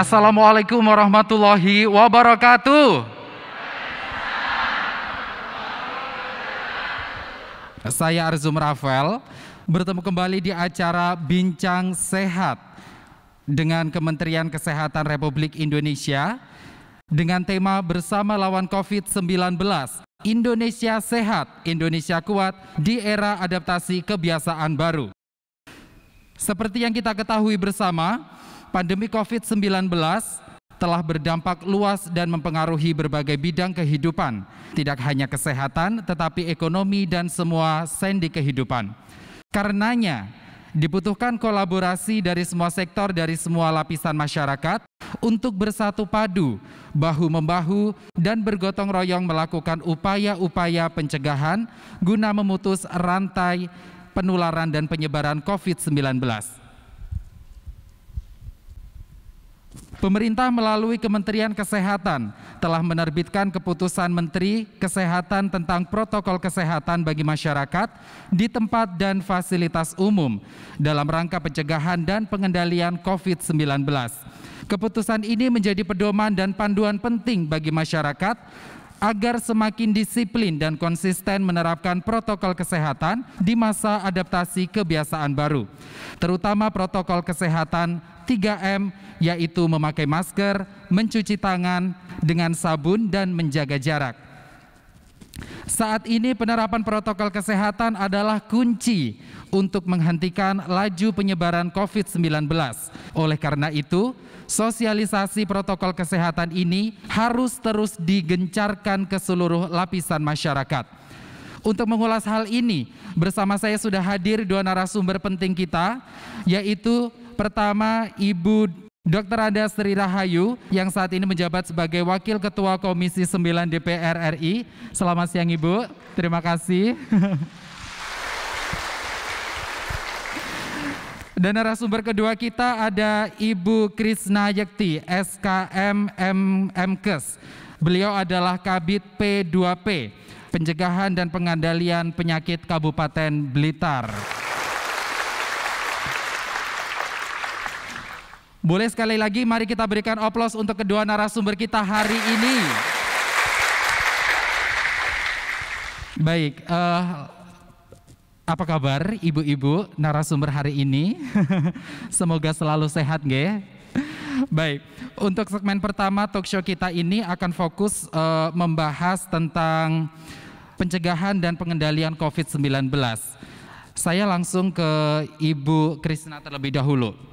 Assalamualaikum warahmatullahi wabarakatuh. Saya Arzum Rafael, bertemu kembali di acara Bincang Sehat dengan Kementerian Kesehatan Republik Indonesia dengan tema bersama lawan COVID-19. Indonesia sehat, Indonesia kuat di era adaptasi kebiasaan baru. Seperti yang kita ketahui bersama, pandemi COVID-19 telah berdampak luas dan mempengaruhi berbagai bidang kehidupan, tidak hanya kesehatan, tetapi ekonomi dan semua sendi kehidupan. Karenanya, dibutuhkan kolaborasi dari semua sektor, dari semua lapisan masyarakat untuk bersatu padu, bahu-membahu, dan bergotong royong melakukan upaya-upaya pencegahan guna memutus rantai penularan dan penyebaran COVID-19. Pemerintah melalui Kementerian Kesehatan telah menerbitkan keputusan Menteri Kesehatan tentang protokol kesehatan bagi masyarakat di tempat dan fasilitas umum dalam rangka pencegahan dan pengendalian COVID-19. Keputusan ini menjadi pedoman dan panduan penting bagi masyarakat agar semakin disiplin dan konsisten menerapkan protokol kesehatan di masa adaptasi kebiasaan baru, terutama protokol kesehatan 3M yaitu memakai masker, mencuci tangan dengan sabun dan menjaga jarak. Saat ini penerapan protokol kesehatan adalah kunci untuk menghentikan laju penyebaran COVID-19. Oleh karena itu, sosialisasi protokol kesehatan ini harus terus digencarkan ke seluruh lapisan masyarakat. Untuk mengulas hal ini, bersama saya sudah hadir dua narasumber penting kita, yaitu pertama Ibu Dr. Ada Sri Rahayu yang saat ini menjabat sebagai Wakil Ketua Komisi 9 DPR RI. Selamat siang Ibu, terima kasih. Dan narasumber kedua kita ada Ibu Krisna Yakti, SKM MMKes. Beliau adalah Kabit P2P, Pencegahan dan Pengandalian Penyakit Kabupaten Blitar. Boleh sekali lagi mari kita berikan oplos untuk kedua narasumber kita hari ini. Baik, uh, apa kabar ibu-ibu narasumber hari ini? Semoga selalu sehat geng. Baik, untuk segmen pertama talk show kita ini akan fokus uh, membahas tentang pencegahan dan pengendalian COVID-19. Saya langsung ke Ibu Krisna terlebih dahulu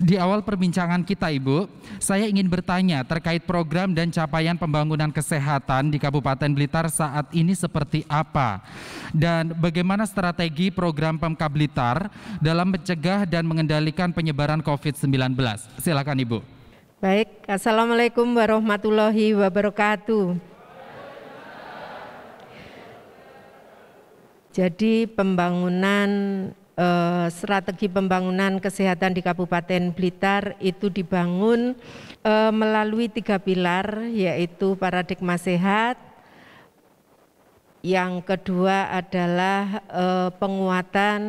di awal perbincangan kita Ibu, saya ingin bertanya terkait program dan capaian pembangunan kesehatan di Kabupaten Blitar saat ini seperti apa dan bagaimana strategi program Pemkab Blitar dalam mencegah dan mengendalikan penyebaran COVID-19. Silakan Ibu. Baik, Assalamualaikum warahmatullahi wabarakatuh. Jadi pembangunan Eh, strategi pembangunan kesehatan di Kabupaten Blitar itu dibangun eh, melalui tiga pilar yaitu paradigma sehat, yang kedua adalah eh, penguatan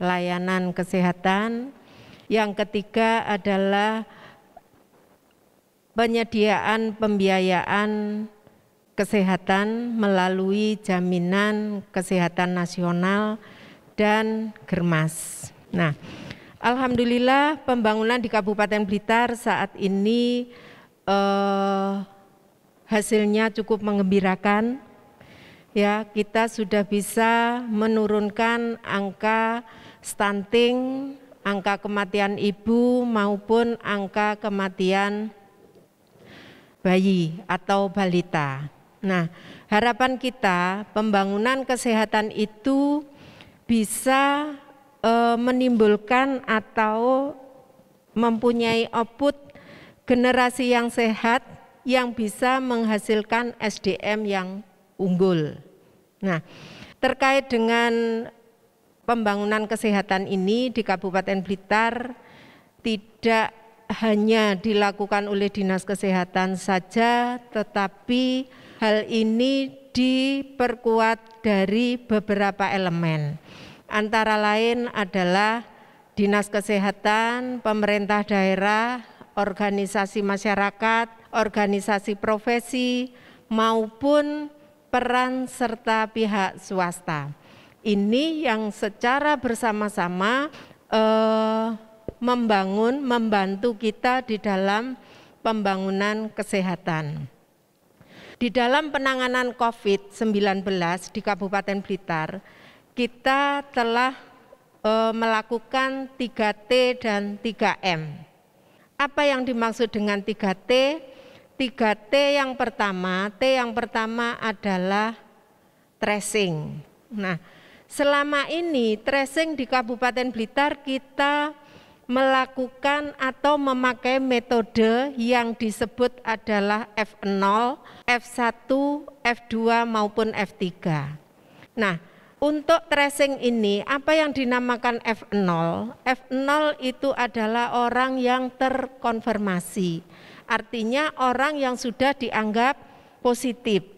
layanan kesehatan, yang ketiga adalah penyediaan pembiayaan kesehatan melalui jaminan kesehatan nasional dan Germas. Nah, alhamdulillah pembangunan di Kabupaten Blitar saat ini eh, hasilnya cukup mengembirakan. Ya, kita sudah bisa menurunkan angka stunting, angka kematian ibu maupun angka kematian bayi atau balita. Nah, harapan kita pembangunan kesehatan itu bisa e, menimbulkan atau mempunyai output generasi yang sehat yang bisa menghasilkan SDM yang unggul. Nah, terkait dengan pembangunan kesehatan ini di Kabupaten Blitar tidak hanya dilakukan oleh Dinas Kesehatan saja, tetapi hal ini diperkuat dari beberapa elemen antara lain adalah Dinas Kesehatan, pemerintah daerah, organisasi masyarakat, organisasi profesi, maupun peran serta pihak swasta. Ini yang secara bersama-sama eh, membangun, membantu kita di dalam pembangunan kesehatan. Di dalam penanganan COVID-19 di Kabupaten Blitar, kita telah e, melakukan 3T dan 3M. Apa yang dimaksud dengan 3T? 3T yang pertama, T yang pertama adalah tracing. Nah, selama ini tracing di Kabupaten Blitar kita melakukan atau memakai metode yang disebut adalah F0, F1, F2 maupun F3. Nah, untuk tracing ini, apa yang dinamakan F0? F0 itu adalah orang yang terkonfirmasi, artinya orang yang sudah dianggap positif.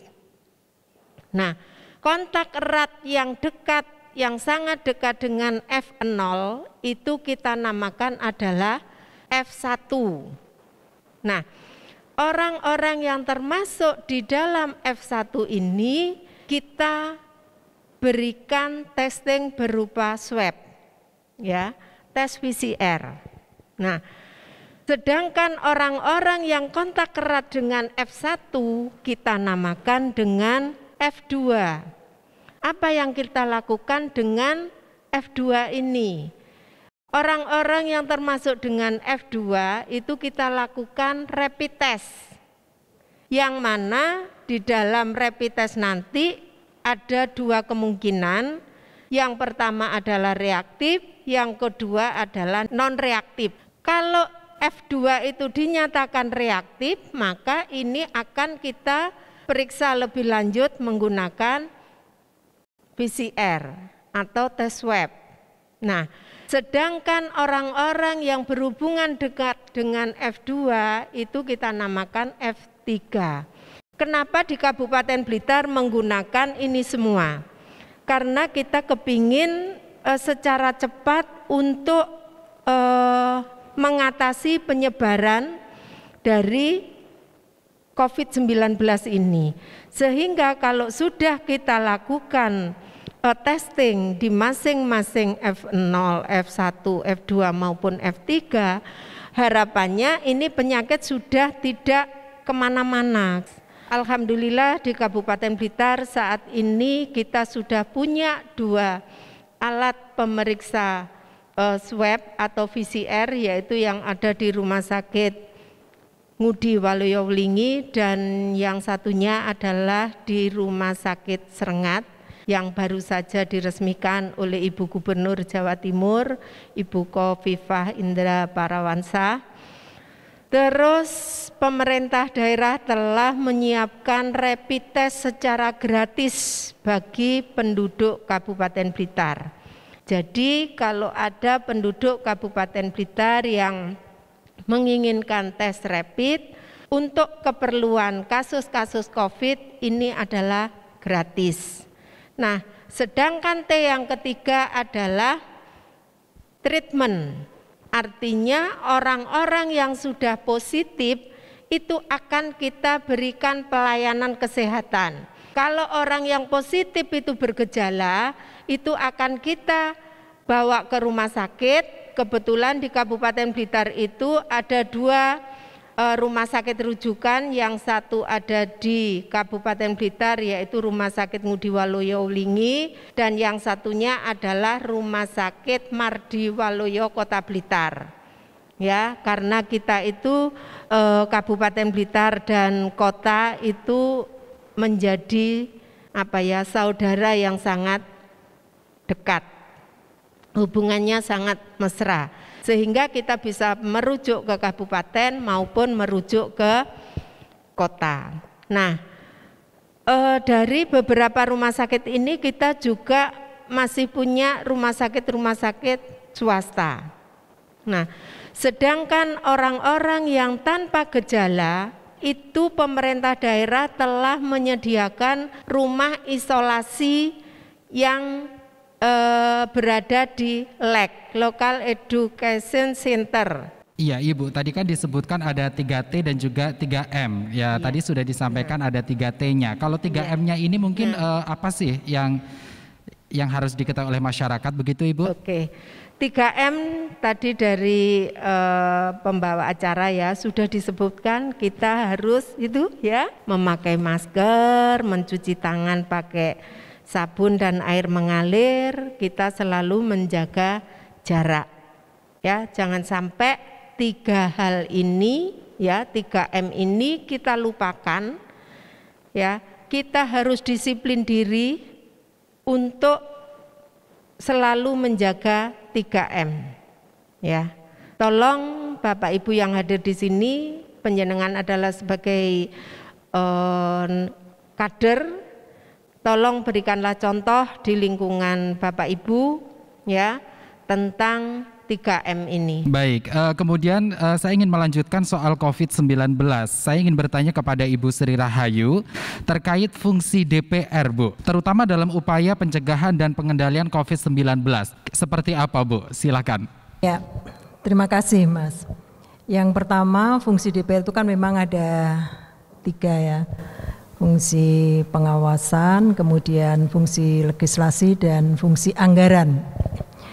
Nah, kontak erat yang dekat, yang sangat dekat dengan F0 itu kita namakan adalah F1. Nah, orang-orang yang termasuk di dalam F1 ini kita berikan testing berupa swab, ya, tes PCR. Nah, sedangkan orang-orang yang kontak erat dengan F1 kita namakan dengan F2. Apa yang kita lakukan dengan F2 ini? Orang-orang yang termasuk dengan F2 itu kita lakukan rapid test. Yang mana di dalam rapid test nanti ada dua kemungkinan. Yang pertama adalah reaktif, yang kedua adalah non-reaktif. Kalau F2 itu dinyatakan reaktif, maka ini akan kita periksa lebih lanjut menggunakan PCR atau tes swab. Nah, sedangkan orang-orang yang berhubungan dekat dengan F2 itu kita namakan F3. Kenapa di Kabupaten Blitar menggunakan ini semua? Karena kita kepingin eh, secara cepat untuk eh, mengatasi penyebaran dari COVID-19 ini. Sehingga kalau sudah kita lakukan eh, testing di masing-masing F0, F1, F2 maupun F3, harapannya ini penyakit sudah tidak kemana-mana. Alhamdulillah di Kabupaten Blitar saat ini kita sudah punya dua alat pemeriksa uh, swab atau VCR yaitu yang ada di rumah sakit Ngudi Waluyolingi dan yang satunya adalah di rumah sakit Serengat yang baru saja diresmikan oleh Ibu Gubernur Jawa Timur, Ibu Kofifah Indra Parawansa Terus pemerintah daerah telah menyiapkan rapid test secara gratis bagi penduduk Kabupaten Blitar. Jadi kalau ada penduduk Kabupaten Blitar yang menginginkan tes rapid untuk keperluan kasus-kasus COVID ini adalah gratis. Nah, sedangkan T yang ketiga adalah treatment Artinya orang-orang yang sudah positif itu akan kita berikan pelayanan kesehatan. Kalau orang yang positif itu bergejala, itu akan kita bawa ke rumah sakit. Kebetulan di Kabupaten Blitar itu ada dua Eh, rumah sakit rujukan yang satu ada di Kabupaten Blitar yaitu Rumah Sakit Ngudi Waluyo Ulingi dan yang satunya adalah Rumah Sakit Mardi Waluyo Kota Blitar. Ya, karena kita itu eh, Kabupaten Blitar dan kota itu menjadi apa ya saudara yang sangat dekat. Hubungannya sangat mesra sehingga kita bisa merujuk ke kabupaten maupun merujuk ke kota. Nah, eh, dari beberapa rumah sakit ini kita juga masih punya rumah sakit-rumah sakit swasta. Nah, sedangkan orang-orang yang tanpa gejala itu pemerintah daerah telah menyediakan rumah isolasi yang Eh, berada di LEC, Local Education Center. Iya Ibu, tadi kan disebutkan ada 3T dan juga 3M. Ya, ya. tadi sudah disampaikan iya. ada 3T-nya. Kalau 3M-nya iya. ini mungkin ya. uh, apa sih yang yang harus diketahui oleh masyarakat begitu Ibu? Oke. 3M tadi dari uh, pembawa acara ya sudah disebutkan kita harus itu ya memakai masker, mencuci tangan pakai sabun dan air mengalir, kita selalu menjaga jarak. Ya, jangan sampai tiga hal ini, ya tiga m ini kita lupakan. Ya, kita harus disiplin diri untuk selalu menjaga 3M. Ya. Tolong Bapak Ibu yang hadir di sini, penjenengan adalah sebagai eh, kader tolong berikanlah contoh di lingkungan Bapak Ibu ya tentang 3M ini. Baik, uh, kemudian uh, saya ingin melanjutkan soal COVID-19. Saya ingin bertanya kepada Ibu Sri Rahayu terkait fungsi DPR, Bu, terutama dalam upaya pencegahan dan pengendalian COVID-19. Seperti apa, Bu? Silakan. Ya, terima kasih, Mas. Yang pertama, fungsi DPR itu kan memang ada tiga ya fungsi pengawasan, kemudian fungsi legislasi dan fungsi anggaran.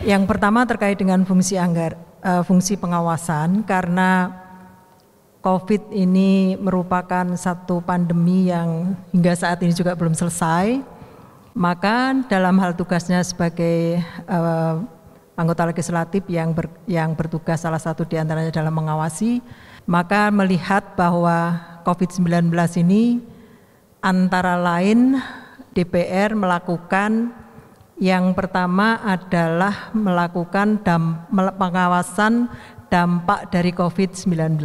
Yang pertama terkait dengan fungsi anggar, uh, fungsi pengawasan karena COVID ini merupakan satu pandemi yang hingga saat ini juga belum selesai. Maka dalam hal tugasnya sebagai uh, anggota legislatif yang ber, yang bertugas salah satu diantaranya dalam mengawasi, maka melihat bahwa COVID-19 ini antara lain DPR melakukan yang pertama adalah melakukan dam, pengawasan dampak dari COVID-19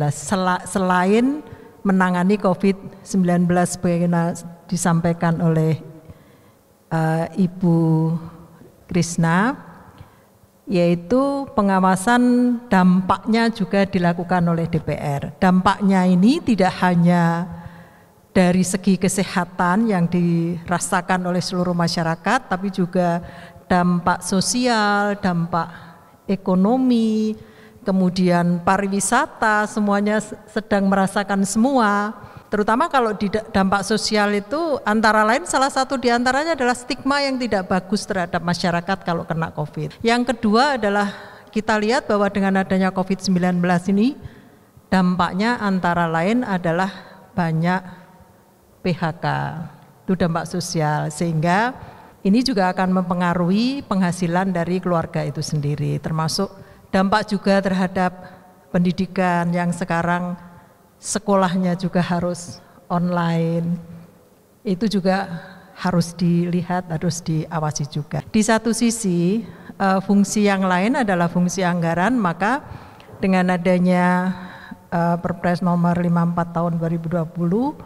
selain menangani COVID-19 sebagaimana disampaikan oleh uh, Ibu Krisna yaitu pengawasan dampaknya juga dilakukan oleh DPR. Dampaknya ini tidak hanya dari segi kesehatan yang dirasakan oleh seluruh masyarakat, tapi juga dampak sosial, dampak ekonomi, kemudian pariwisata, semuanya sedang merasakan semua. Terutama kalau di dampak sosial itu antara lain salah satu diantaranya adalah stigma yang tidak bagus terhadap masyarakat kalau kena COVID. Yang kedua adalah kita lihat bahwa dengan adanya COVID-19 ini dampaknya antara lain adalah banyak PHK, itu dampak sosial. Sehingga ini juga akan mempengaruhi penghasilan dari keluarga itu sendiri, termasuk dampak juga terhadap pendidikan yang sekarang sekolahnya juga harus online. Itu juga harus dilihat, harus diawasi juga. Di satu sisi, eh, fungsi yang lain adalah fungsi anggaran, maka dengan adanya eh, Perpres nomor 54 tahun 2020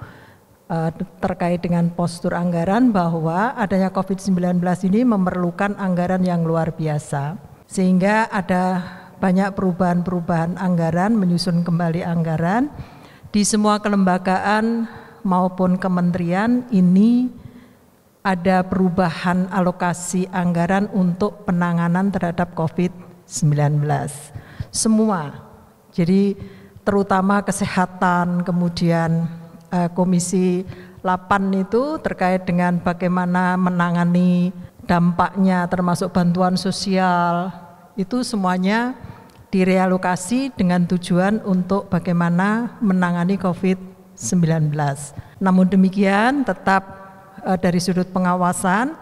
Eh, terkait dengan postur anggaran bahwa adanya COVID-19 ini memerlukan anggaran yang luar biasa. Sehingga ada banyak perubahan-perubahan anggaran, menyusun kembali anggaran di semua kelembagaan maupun kementerian ini ada perubahan alokasi anggaran untuk penanganan terhadap COVID-19. Semua. Jadi terutama kesehatan, kemudian uh, Komisi 8 itu terkait dengan bagaimana menangani dampaknya termasuk bantuan sosial itu semuanya direalokasi dengan tujuan untuk bagaimana menangani COVID-19. Namun demikian tetap uh, dari sudut pengawasan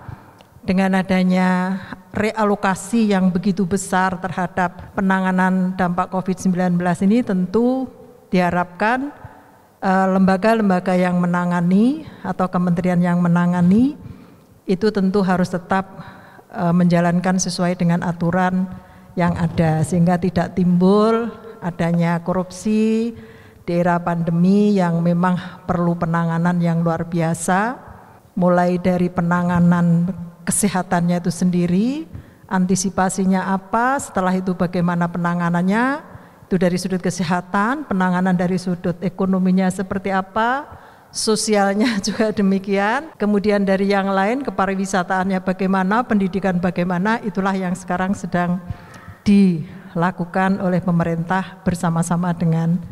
dengan adanya realokasi yang begitu besar terhadap penanganan dampak COVID-19 ini tentu diharapkan Eh, lembaga-lembaga yang menangani atau kementerian yang menangani itu tentu harus tetap eh, menjalankan sesuai dengan aturan yang ada sehingga tidak timbul adanya korupsi di era pandemi yang memang perlu penanganan yang luar biasa mulai dari penanganan kesehatannya itu sendiri antisipasinya apa setelah itu bagaimana penanganannya itu dari sudut kesehatan, penanganan dari sudut ekonominya seperti apa, sosialnya juga demikian. Kemudian dari yang lain kepariwisataannya bagaimana, pendidikan bagaimana, itulah yang sekarang sedang dilakukan oleh pemerintah bersama-sama dengan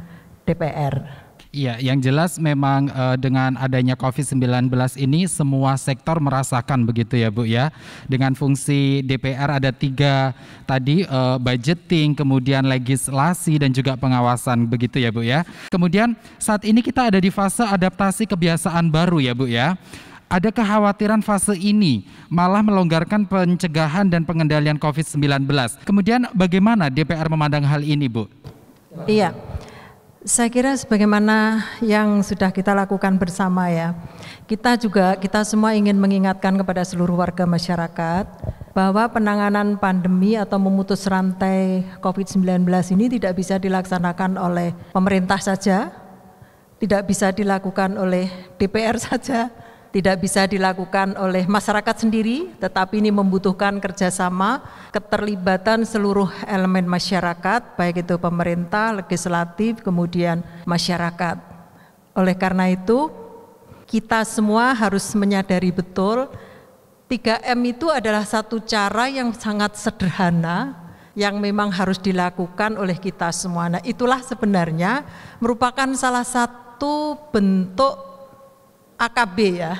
DPR. Iya, yang jelas memang uh, dengan adanya COVID-19 ini semua sektor merasakan begitu ya Bu ya. Dengan fungsi DPR ada tiga tadi uh, budgeting, kemudian legislasi dan juga pengawasan begitu ya Bu ya. Kemudian saat ini kita ada di fase adaptasi kebiasaan baru ya Bu ya ada kekhawatiran fase ini malah melonggarkan pencegahan dan pengendalian COVID-19. Kemudian bagaimana DPR memandang hal ini, Bu? Iya. Saya kira sebagaimana yang sudah kita lakukan bersama ya, kita juga kita semua ingin mengingatkan kepada seluruh warga masyarakat bahwa penanganan pandemi atau memutus rantai COVID-19 ini tidak bisa dilaksanakan oleh pemerintah saja, tidak bisa dilakukan oleh DPR saja, tidak bisa dilakukan oleh masyarakat sendiri, tetapi ini membutuhkan kerjasama, keterlibatan seluruh elemen masyarakat, baik itu pemerintah, legislatif, kemudian masyarakat. Oleh karena itu, kita semua harus menyadari betul 3M itu adalah satu cara yang sangat sederhana yang memang harus dilakukan oleh kita semua. Nah, itulah sebenarnya merupakan salah satu bentuk AKB ya.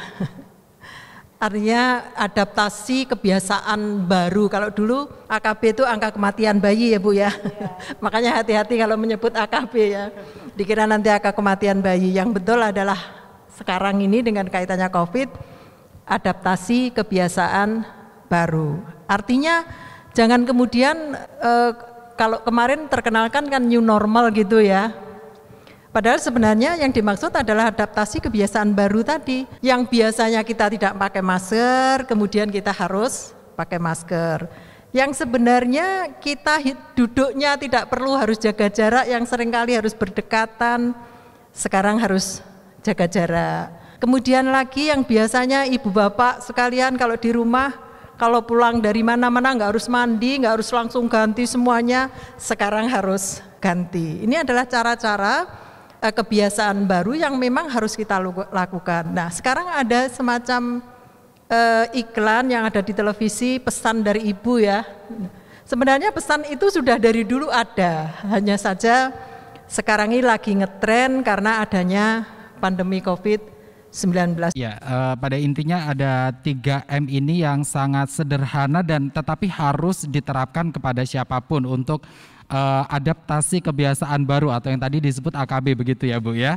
Artinya adaptasi kebiasaan baru. Kalau dulu AKB itu angka kematian bayi ya Bu ya. Yeah. Makanya hati-hati kalau menyebut AKB ya. Dikira nanti angka kematian bayi. Yang betul adalah sekarang ini dengan kaitannya COVID, adaptasi kebiasaan baru. Artinya jangan kemudian eh, kalau kemarin terkenalkan kan new normal gitu ya. Padahal sebenarnya yang dimaksud adalah adaptasi kebiasaan baru tadi. Yang biasanya kita tidak pakai masker, kemudian kita harus pakai masker. Yang sebenarnya kita duduknya tidak perlu harus jaga jarak, yang seringkali harus berdekatan, sekarang harus jaga jarak. Kemudian lagi yang biasanya ibu bapak sekalian kalau di rumah, kalau pulang dari mana-mana nggak harus mandi, nggak harus langsung ganti semuanya, sekarang harus ganti. Ini adalah cara-cara Eh, kebiasaan baru yang memang harus kita lakukan. Nah, sekarang ada semacam eh, iklan yang ada di televisi pesan dari ibu ya. Sebenarnya pesan itu sudah dari dulu ada, hanya saja sekarang ini lagi ngetren karena adanya pandemi COVID-19. Ya, eh, pada intinya ada 3M ini yang sangat sederhana dan tetapi harus diterapkan kepada siapapun untuk uh, adaptasi kebiasaan baru atau yang tadi disebut AKB begitu ya Bu ya.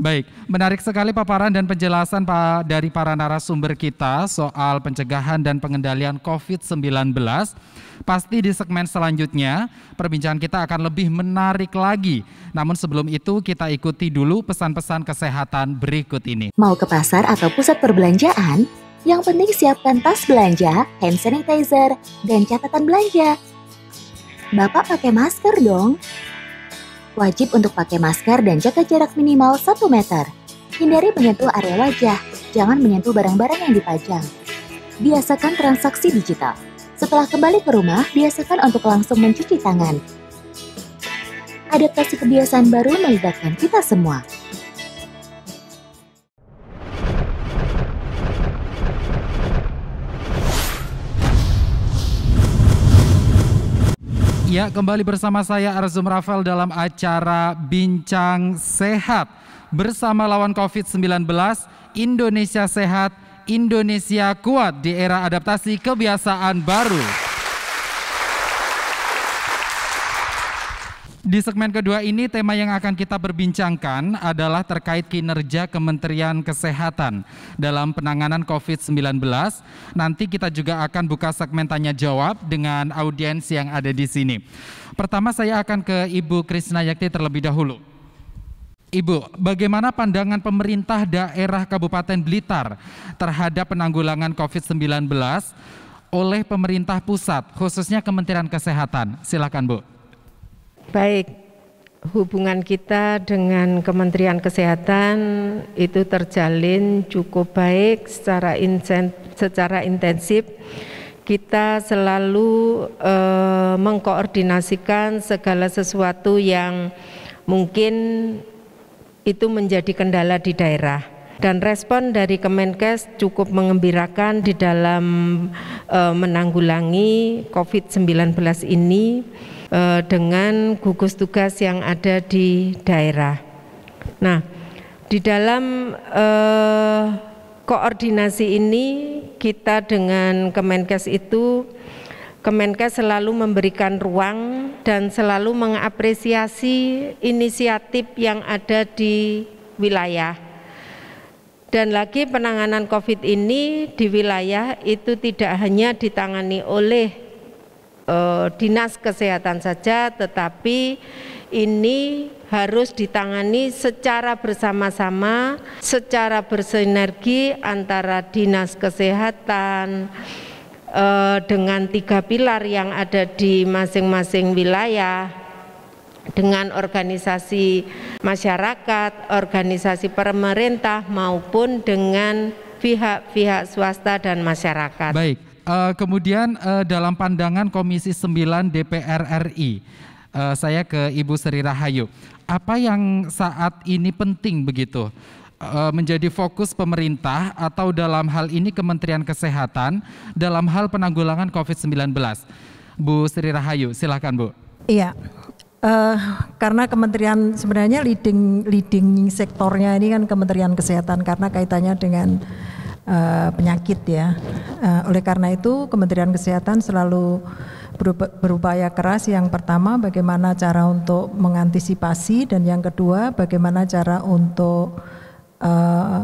Baik, menarik sekali paparan dan penjelasan Pak dari para narasumber kita soal pencegahan dan pengendalian COVID-19. Pasti di segmen selanjutnya perbincangan kita akan lebih menarik lagi. Namun sebelum itu kita ikuti dulu pesan-pesan kesehatan berikut ini. Mau ke pasar atau pusat perbelanjaan? Yang penting siapkan tas belanja, hand sanitizer, dan catatan belanja Bapak pakai masker dong. Wajib untuk pakai masker dan jaga jarak minimal 1 meter. Hindari menyentuh area wajah, jangan menyentuh barang-barang yang dipajang. Biasakan transaksi digital. Setelah kembali ke rumah, biasakan untuk langsung mencuci tangan. Adaptasi kebiasaan baru melibatkan kita semua. Ya, kembali bersama saya Arzum Rafael dalam acara Bincang Sehat bersama lawan COVID-19 Indonesia Sehat, Indonesia Kuat di era adaptasi kebiasaan baru. Di segmen kedua ini tema yang akan kita berbincangkan adalah terkait kinerja Kementerian Kesehatan dalam penanganan COVID-19. Nanti kita juga akan buka segmen tanya jawab dengan audiens yang ada di sini. Pertama saya akan ke Ibu Krisna Yakti terlebih dahulu. Ibu, bagaimana pandangan pemerintah daerah Kabupaten Blitar terhadap penanggulangan COVID-19 oleh pemerintah pusat, khususnya Kementerian Kesehatan? Silakan, Bu. Baik, hubungan kita dengan Kementerian Kesehatan itu terjalin cukup baik secara insen, secara intensif. Kita selalu eh, mengkoordinasikan segala sesuatu yang mungkin itu menjadi kendala di daerah. Dan respon dari Kemenkes cukup mengembirakan di dalam e, menanggulangi COVID-19 ini Eh, dengan gugus tugas yang ada di daerah. Nah, di dalam eh, koordinasi ini kita dengan Kemenkes itu Kemenkes selalu memberikan ruang dan selalu mengapresiasi inisiatif yang ada di wilayah. Dan lagi penanganan COVID ini di wilayah itu tidak hanya ditangani oleh Eh, dinas kesehatan saja, tetapi ini harus ditangani secara bersama-sama, secara bersinergi antara dinas kesehatan eh, dengan tiga pilar yang ada di masing-masing wilayah dengan organisasi masyarakat, organisasi pemerintah maupun dengan pihak-pihak swasta dan masyarakat. Baik uh, kemudian uh, dalam pandangan Komisi 9 DPR RI, uh, eh, saya ke Ibu Sri Rahayu. Apa yang saat ini penting begitu? menjadi fokus pemerintah atau dalam hal ini Kementerian Kesehatan dalam hal penanggulangan COVID-19. Bu Sri Rahayu, silakan Bu. Iya, uh, karena Kementerian sebenarnya leading leading sektornya ini kan Kementerian Kesehatan karena kaitannya dengan Eh, penyakit ya. Eh, oleh karena itu Kementerian Kesehatan selalu berupaya keras yang pertama bagaimana cara untuk mengantisipasi dan yang kedua bagaimana cara untuk eh,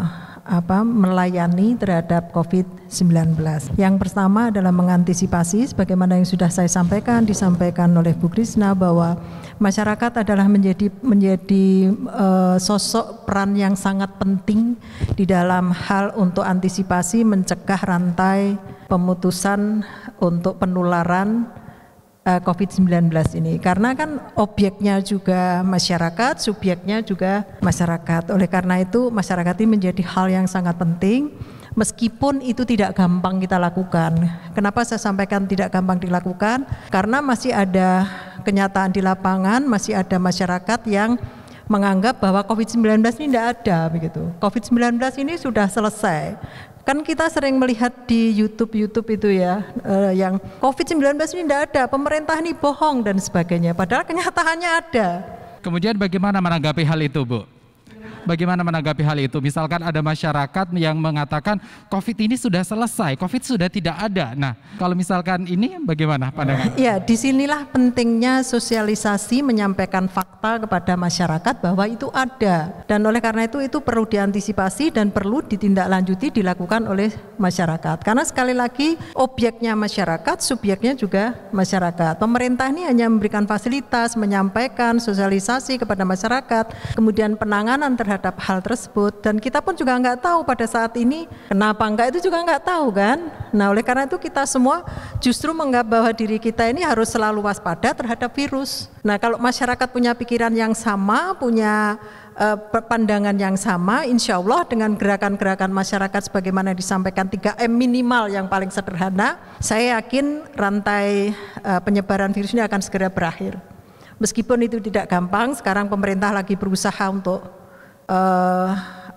apa melayani terhadap COVID-19. Yang pertama adalah mengantisipasi sebagaimana yang sudah saya sampaikan disampaikan oleh Bu Krisna bahwa masyarakat adalah menjadi menjadi uh, sosok peran yang sangat penting di dalam hal untuk antisipasi mencegah rantai pemutusan untuk penularan Eh, Covid COVID-19 ini karena kan objeknya juga masyarakat, subjeknya juga masyarakat. Oleh karena itu masyarakat ini menjadi hal yang sangat penting meskipun itu tidak gampang kita lakukan. Kenapa saya sampaikan tidak gampang dilakukan? Karena masih ada kenyataan di lapangan, masih ada masyarakat yang menganggap bahwa COVID-19 ini tidak ada begitu. COVID-19 ini sudah selesai. Kan kita sering melihat di YouTube-YouTube itu ya, uh, yang COVID-19 ini tidak ada, pemerintah ini bohong dan sebagainya. Padahal kenyataannya ada. Kemudian bagaimana menanggapi hal itu, Bu? bagaimana menanggapi hal itu? Misalkan ada masyarakat yang mengatakan COVID ini sudah selesai, COVID sudah tidak ada. Nah, kalau misalkan ini bagaimana pandangan? Ya, disinilah pentingnya sosialisasi menyampaikan fakta kepada masyarakat bahwa itu ada. Dan oleh karena itu, itu perlu diantisipasi dan perlu ditindaklanjuti dilakukan oleh masyarakat. Karena sekali lagi, objeknya masyarakat, subjeknya juga masyarakat. Pemerintah ini hanya memberikan fasilitas, menyampaikan sosialisasi kepada masyarakat, kemudian penanganan terhadap terhadap hal tersebut dan kita pun juga nggak tahu pada saat ini kenapa nggak itu juga nggak tahu kan. Nah oleh karena itu kita semua justru menganggap bahwa diri kita ini harus selalu waspada terhadap virus. Nah kalau masyarakat punya pikiran yang sama, punya eh, pandangan yang sama, insya Allah dengan gerakan-gerakan masyarakat sebagaimana disampaikan 3M minimal yang paling sederhana, saya yakin rantai eh, penyebaran virus ini akan segera berakhir. Meskipun itu tidak gampang, sekarang pemerintah lagi berusaha untuk uh,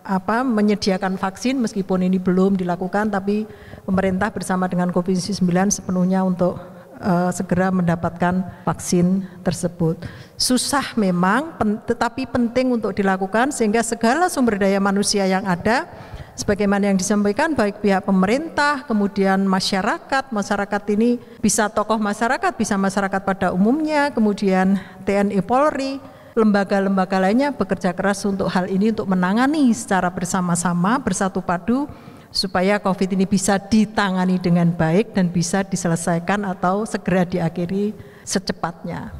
apa menyediakan vaksin meskipun ini belum dilakukan tapi pemerintah bersama dengan Covid-19 sepenuhnya untuk uh, segera mendapatkan vaksin tersebut. Susah memang pen, tetapi penting untuk dilakukan sehingga segala sumber daya manusia yang ada sebagaimana yang disampaikan baik pihak pemerintah kemudian masyarakat masyarakat ini bisa tokoh masyarakat bisa masyarakat pada umumnya kemudian TNI e Polri lembaga-lembaga lainnya bekerja keras untuk hal ini untuk menangani secara bersama-sama bersatu padu supaya COVID ini bisa ditangani dengan baik dan bisa diselesaikan atau segera diakhiri secepatnya.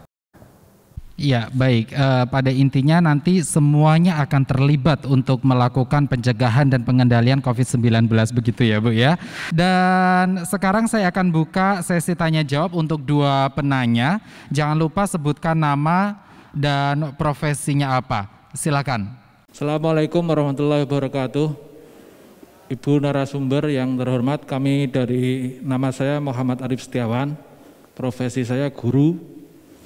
Ya, baik. e, pada intinya nanti semuanya akan terlibat untuk melakukan pencegahan dan pengendalian COVID-19 begitu ya, Bu ya. Dan sekarang saya akan buka sesi tanya jawab untuk dua penanya. Jangan lupa sebutkan nama dan profesinya apa? Silakan. Assalamualaikum warahmatullahi wabarakatuh. Ibu narasumber yang terhormat, kami dari nama saya Muhammad Arif Setiawan, profesi saya guru.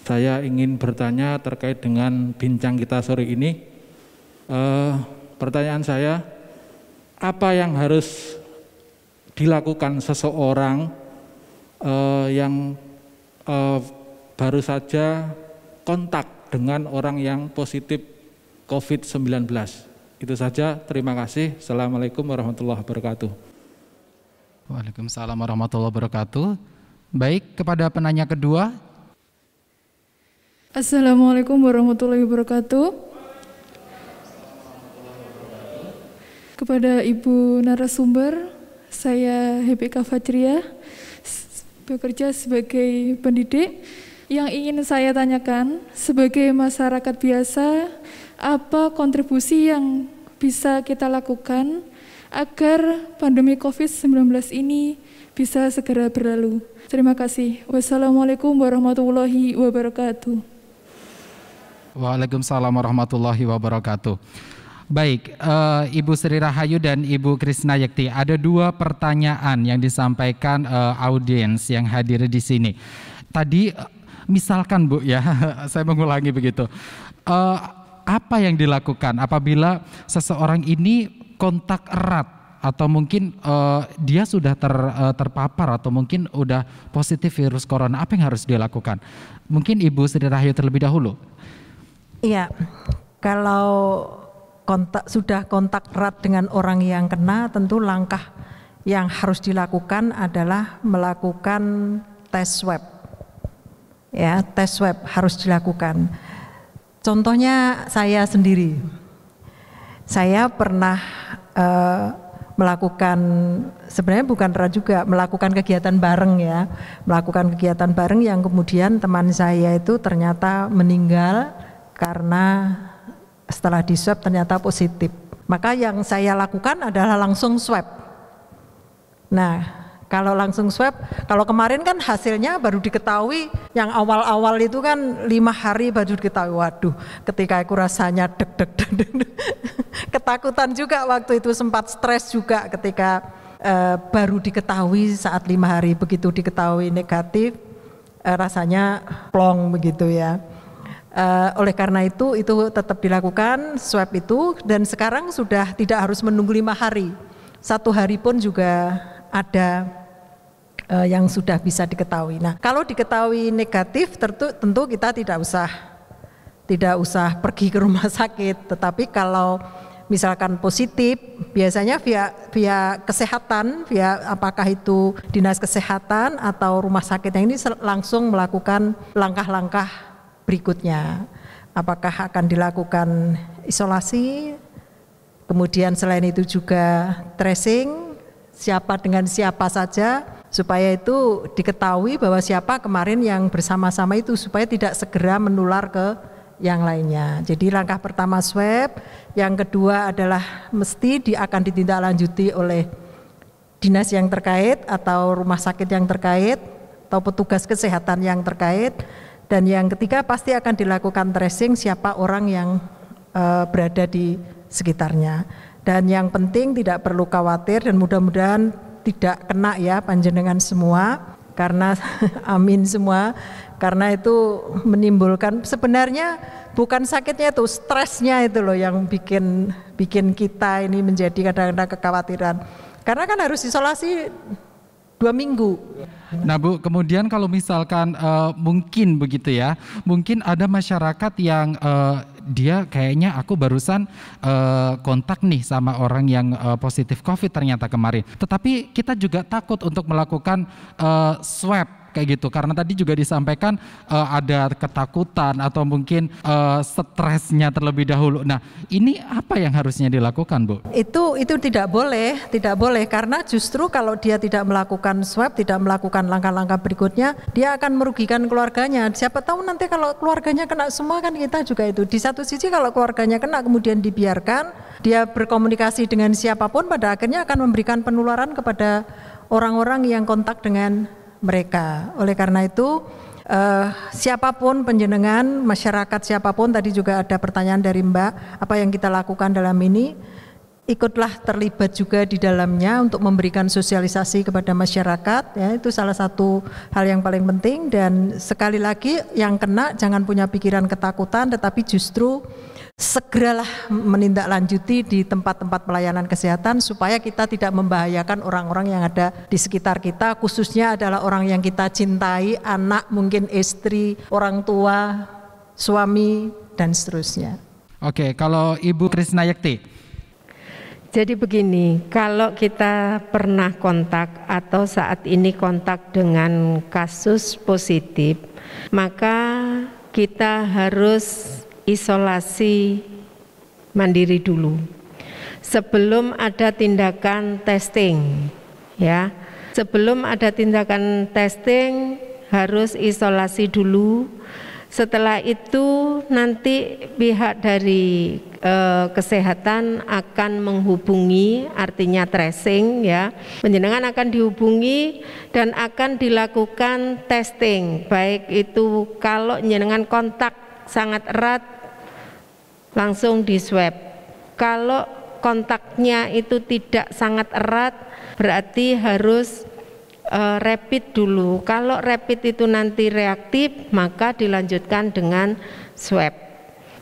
Saya ingin bertanya terkait dengan bincang kita sore ini. E, pertanyaan saya, apa yang harus dilakukan seseorang e, yang e, baru saja kontak dengan orang yang positif COVID-19. Itu saja, terima kasih. Assalamualaikum warahmatullahi wabarakatuh. Waalaikumsalam warahmatullahi wabarakatuh. Baik, kepada penanya kedua. Assalamualaikum warahmatullahi wabarakatuh. Kepada Ibu narasumber, saya HPK Fajriah, bekerja sebagai pendidik yang ingin saya tanyakan, sebagai masyarakat biasa, apa kontribusi yang bisa kita lakukan agar pandemi COVID-19 ini bisa segera berlalu? Terima kasih. Wassalamualaikum warahmatullahi wabarakatuh. Waalaikumsalam warahmatullahi wabarakatuh. Baik, uh, Ibu Sri Rahayu dan Ibu Krisna Yakti, ada dua pertanyaan yang disampaikan uh, audiens yang hadir di sini. Tadi Misalkan Bu ya, saya mengulangi begitu. Uh, apa yang dilakukan apabila seseorang ini kontak erat atau mungkin uh, dia sudah ter, uh, terpapar atau mungkin udah positif virus corona apa yang harus dilakukan? mungkin ibu Sri Rahayu terlebih dahulu iya kalau kontak sudah kontak erat dengan orang yang kena tentu langkah yang harus dilakukan adalah melakukan tes swab ya tes swab harus dilakukan. Contohnya saya sendiri, saya pernah uh, melakukan sebenarnya bukan RA juga melakukan kegiatan bareng ya, melakukan kegiatan bareng yang kemudian teman saya itu ternyata meninggal karena setelah di swab ternyata positif. Maka yang saya lakukan adalah langsung swab. Nah, kalau langsung swab, kalau kemarin kan hasilnya baru diketahui yang awal-awal itu kan lima hari baru diketahui. Waduh, ketika aku rasanya deg deg deg, deg, ketakutan juga waktu itu sempat stres juga ketika eh, baru diketahui saat lima hari begitu diketahui negatif eh, rasanya plong begitu ya. Uh, oleh karena itu, itu tetap dilakukan swab itu dan sekarang sudah tidak harus menunggu lima hari. Satu hari pun juga ada uh, yang sudah bisa diketahui. Nah, kalau diketahui negatif tentu tentu kita tidak usah tidak usah pergi ke rumah sakit, tetapi kalau misalkan positif biasanya via via kesehatan via apakah itu dinas kesehatan atau rumah sakit yang ini langsung melakukan langkah-langkah berikutnya apakah akan dilakukan isolasi kemudian selain itu juga tracing siapa dengan siapa saja supaya itu diketahui bahwa siapa kemarin yang bersama-sama itu supaya tidak segera menular ke yang lainnya. Jadi langkah pertama swab, yang kedua adalah mesti di, akan ditindaklanjuti oleh dinas yang terkait atau rumah sakit yang terkait atau petugas kesehatan yang terkait dan yang ketiga pasti akan dilakukan tracing siapa orang yang e, berada di sekitarnya. Dan yang penting tidak perlu khawatir dan mudah-mudahan tidak kena ya panjenengan semua karena amin semua karena itu menimbulkan sebenarnya bukan sakitnya itu stresnya itu loh yang bikin bikin kita ini menjadi kadang-kadang kekhawatiran karena kan harus isolasi dua minggu. Nah Bu, kemudian kalau misalkan uh, mungkin begitu ya, mungkin ada masyarakat yang uh, dia kayaknya aku barusan uh, kontak nih sama orang yang uh, positif COVID ternyata kemarin. Tetapi kita juga takut untuk melakukan uh, swab kayak gitu karena tadi juga disampaikan uh, ada ketakutan atau mungkin uh, stresnya terlebih dahulu. Nah, ini apa yang harusnya dilakukan, Bu? Itu itu tidak boleh, tidak boleh karena justru kalau dia tidak melakukan swab, tidak melakukan langkah-langkah berikutnya, dia akan merugikan keluarganya. Siapa tahu nanti kalau keluarganya kena semua kan kita juga itu. Di satu sisi kalau keluarganya kena kemudian dibiarkan, dia berkomunikasi dengan siapapun pada akhirnya akan memberikan penularan kepada orang-orang yang kontak dengan mereka. Oleh karena itu, uh, siapapun penjenengan, masyarakat siapapun, tadi juga ada pertanyaan dari Mbak, apa yang kita lakukan dalam ini, ikutlah terlibat juga di dalamnya untuk memberikan sosialisasi kepada masyarakat, ya itu salah satu hal yang paling penting. Dan sekali lagi, yang kena jangan punya pikiran ketakutan, tetapi justru segeralah menindaklanjuti di tempat-tempat pelayanan kesehatan supaya kita tidak membahayakan orang-orang yang ada di sekitar kita khususnya adalah orang yang kita cintai, anak, mungkin istri, orang tua, suami dan seterusnya. Oke, kalau Ibu Krisna Yakti. Jadi begini, kalau kita pernah kontak atau saat ini kontak dengan kasus positif, maka kita harus isolasi mandiri dulu sebelum ada tindakan testing ya sebelum ada tindakan testing harus isolasi dulu setelah itu nanti pihak dari e, kesehatan akan menghubungi artinya tracing ya. penyenangan akan dihubungi dan akan dilakukan testing baik itu kalau penyenangan kontak sangat erat langsung di swab. Kalau kontaknya itu tidak sangat erat, berarti harus uh, rapid dulu. Kalau rapid itu nanti reaktif, maka dilanjutkan dengan swab.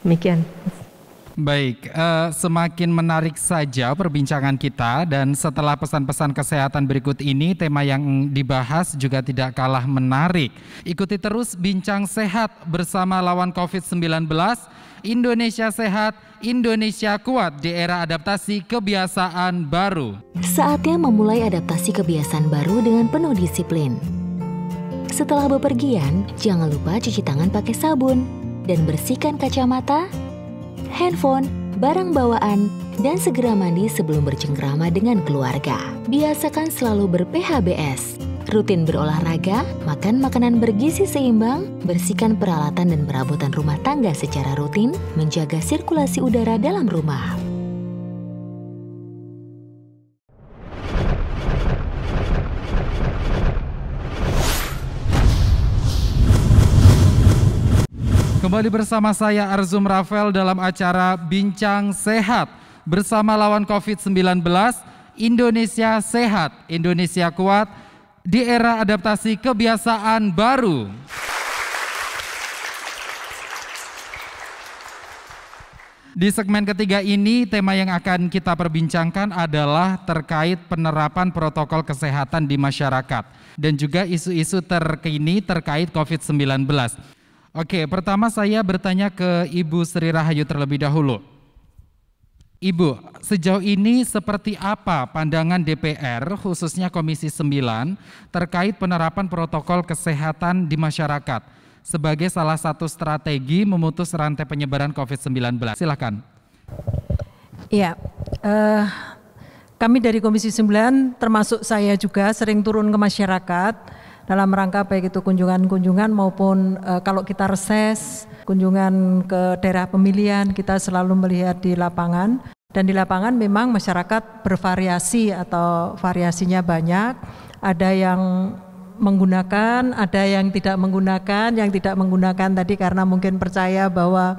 Demikian. Baik, uh, semakin menarik saja perbincangan kita dan setelah pesan-pesan kesehatan berikut ini tema yang dibahas juga tidak kalah menarik. Ikuti terus bincang sehat bersama lawan Covid-19 Indonesia sehat, Indonesia kuat di era adaptasi kebiasaan baru. Saatnya memulai adaptasi kebiasaan baru dengan penuh disiplin. Setelah bepergian, jangan lupa cuci tangan pakai sabun dan bersihkan kacamata, handphone, barang bawaan, dan segera mandi sebelum bercengkrama dengan keluarga. Biasakan selalu ber-PHBS rutin berolahraga, makan makanan bergizi seimbang, bersihkan peralatan dan perabotan rumah tangga secara rutin, menjaga sirkulasi udara dalam rumah. Kembali bersama saya Arzum Rafael dalam acara Bincang Sehat bersama lawan COVID-19 Indonesia Sehat, Indonesia Kuat di era adaptasi kebiasaan baru. Di segmen ketiga ini, tema yang akan kita perbincangkan adalah terkait penerapan protokol kesehatan di masyarakat dan juga isu-isu terkini terkait COVID-19. Oke, pertama saya bertanya ke Ibu Sri Rahayu terlebih dahulu. Ibu, sejauh ini seperti apa pandangan DPR khususnya Komisi 9 terkait penerapan protokol kesehatan di masyarakat sebagai salah satu strategi memutus rantai penyebaran COVID-19? Silakan. Ya, uh, kami dari Komisi 9 termasuk saya juga sering turun ke masyarakat dalam rangka baik itu kunjungan-kunjungan maupun e, kalau kita reses, kunjungan ke daerah pemilihan kita selalu melihat di lapangan dan di lapangan memang masyarakat bervariasi atau variasinya banyak. Ada yang menggunakan, ada yang tidak menggunakan, yang tidak menggunakan tadi karena mungkin percaya bahwa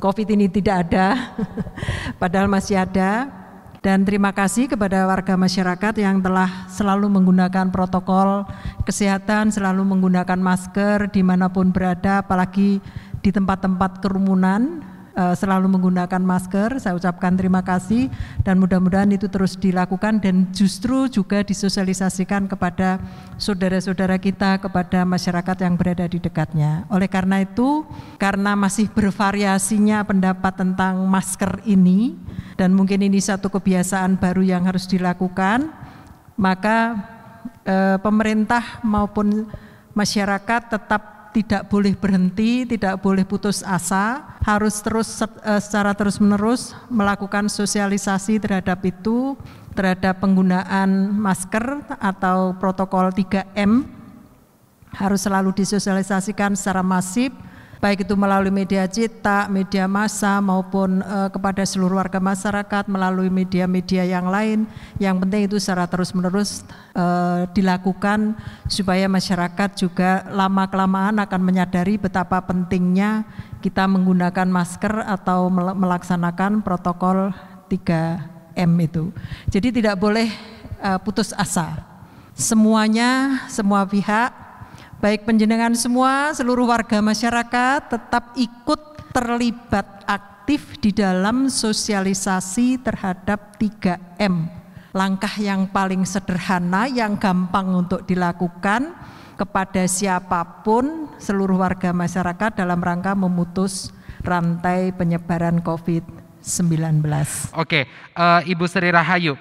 COVID ini tidak ada, padahal masih ada. Dan terima kasih kepada warga masyarakat yang telah selalu menggunakan protokol kesehatan, selalu menggunakan masker dimanapun berada, apalagi di tempat-tempat kerumunan Eh, selalu menggunakan masker. Saya ucapkan terima kasih dan mudah-mudahan itu terus dilakukan dan justru juga disosialisasikan kepada saudara-saudara kita, kepada masyarakat yang berada di dekatnya. Oleh karena itu, karena masih bervariasinya pendapat tentang masker ini dan mungkin ini satu kebiasaan baru yang harus dilakukan, maka eh, pemerintah maupun masyarakat tetap tidak boleh berhenti, tidak boleh putus asa, harus terus eh, secara terus-menerus melakukan sosialisasi terhadap itu, terhadap penggunaan masker atau protokol 3M harus selalu disosialisasikan secara masif baik itu melalui media cetak, media massa maupun eh, kepada seluruh warga masyarakat melalui media-media yang lain. Yang penting itu secara terus-menerus eh, dilakukan supaya masyarakat juga lama kelamaan akan menyadari betapa pentingnya kita menggunakan masker atau melaksanakan protokol 3M itu. Jadi tidak boleh eh, putus asa. Semuanya, semua pihak baik penjenengan semua, seluruh warga masyarakat tetap ikut terlibat aktif di dalam sosialisasi terhadap 3M. Langkah yang paling sederhana yang gampang untuk dilakukan kepada siapapun seluruh warga masyarakat dalam rangka memutus rantai penyebaran COVID-19. Oke, uh, Ibu Sri Rahayu,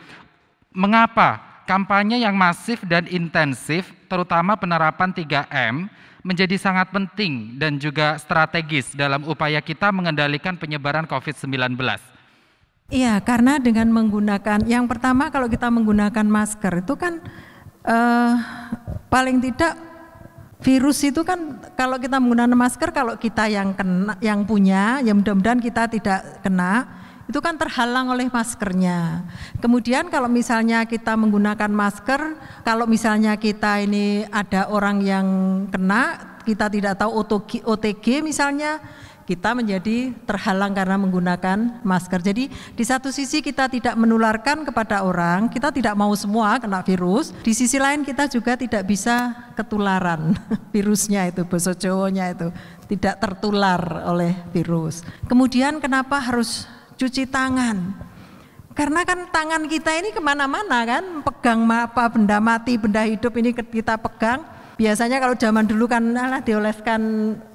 mengapa kampanye yang masif dan intensif terutama penerapan 3M, menjadi sangat penting dan juga strategis dalam upaya kita mengendalikan penyebaran COVID-19. Iya, karena dengan menggunakan yang pertama kalau kita menggunakan masker itu kan eh, paling tidak virus itu kan kalau kita menggunakan masker kalau kita yang kena yang punya ya mudah-mudahan kita tidak kena itu kan terhalang oleh maskernya. Kemudian kalau misalnya kita menggunakan masker, kalau misalnya kita ini ada orang yang kena, kita tidak tahu OTG, misalnya, kita menjadi terhalang karena menggunakan masker. Jadi di satu sisi kita tidak menularkan kepada orang, kita tidak mau semua kena virus. Di sisi lain kita juga tidak bisa ketularan virusnya itu, boso itu tidak tertular oleh virus. Kemudian kenapa harus cuci tangan. Karena kan tangan kita ini kemana-mana kan, pegang apa, benda mati, benda hidup ini kita pegang. Biasanya kalau zaman dulu kan alah dioleskan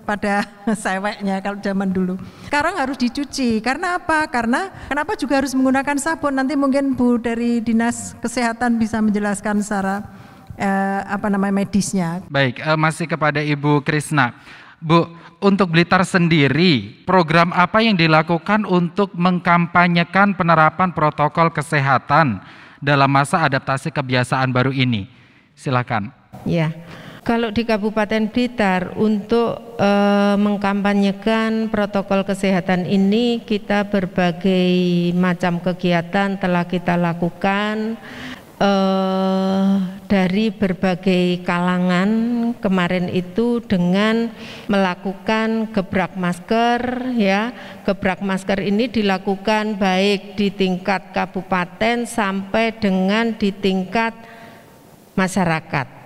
pada seweknya kalau zaman dulu. Sekarang harus dicuci, karena apa? Karena kenapa juga harus menggunakan sabun? Nanti mungkin Bu dari Dinas Kesehatan bisa menjelaskan secara eh, apa namanya medisnya. Baik, eh, masih kepada Ibu Krisna. Bu, untuk Blitar sendiri, program apa yang dilakukan untuk mengkampanyekan penerapan protokol kesehatan dalam masa adaptasi kebiasaan baru ini? Silakan. Ya. Kalau di Kabupaten Blitar untuk e, mengkampanyekan protokol kesehatan ini kita berbagai macam kegiatan telah kita lakukan eh, dari berbagai kalangan kemarin itu dengan melakukan gebrak masker ya. Gebrak masker ini dilakukan baik di tingkat kabupaten sampai dengan di tingkat masyarakat.